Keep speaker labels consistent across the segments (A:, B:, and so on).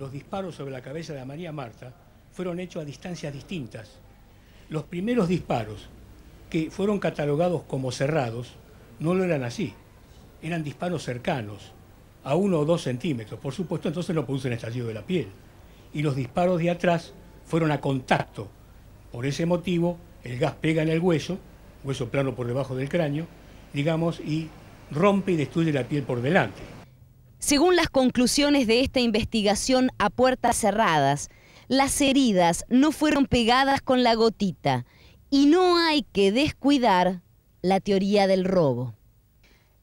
A: los disparos sobre la cabeza de María Marta fueron hechos a distancias distintas. Los primeros disparos, que fueron catalogados como cerrados, no lo eran así. Eran disparos cercanos, a uno o dos centímetros. Por supuesto, entonces no producen estallido de la piel. Y los disparos de atrás fueron a contacto. Por ese motivo, el gas pega en el hueso, hueso plano por debajo del cráneo, digamos, y rompe y destruye la piel por delante.
B: Según las conclusiones de esta investigación a puertas cerradas, las heridas no fueron pegadas con la gotita y no hay que descuidar la teoría del robo.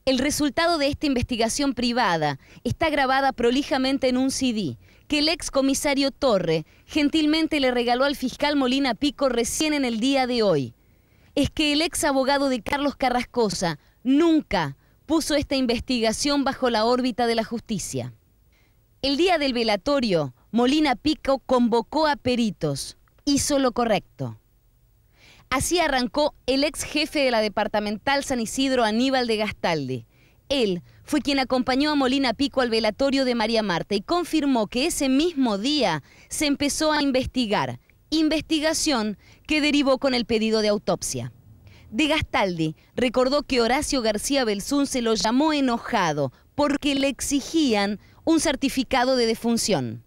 B: El resultado de esta investigación privada está grabada prolijamente en un CD que el ex comisario Torre gentilmente le regaló al fiscal Molina Pico recién en el día de hoy. Es que el ex abogado de Carlos Carrascosa nunca puso esta investigación bajo la órbita de la justicia. El día del velatorio, Molina Pico convocó a peritos, hizo lo correcto. Así arrancó el ex jefe de la departamental San Isidro, Aníbal de Gastalde. Él fue quien acompañó a Molina Pico al velatorio de María Marta y confirmó que ese mismo día se empezó a investigar, investigación que derivó con el pedido de autopsia. De Gastaldi recordó que Horacio García Belzunce lo llamó enojado porque le exigían un certificado de defunción.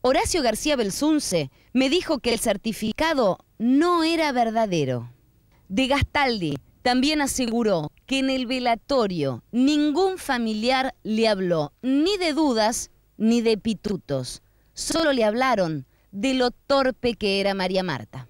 B: Horacio García Belsunce me dijo que el certificado no era verdadero. De Gastaldi también aseguró que en el velatorio ningún familiar le habló ni de dudas ni de pitutos. Solo le hablaron de lo torpe que era María Marta.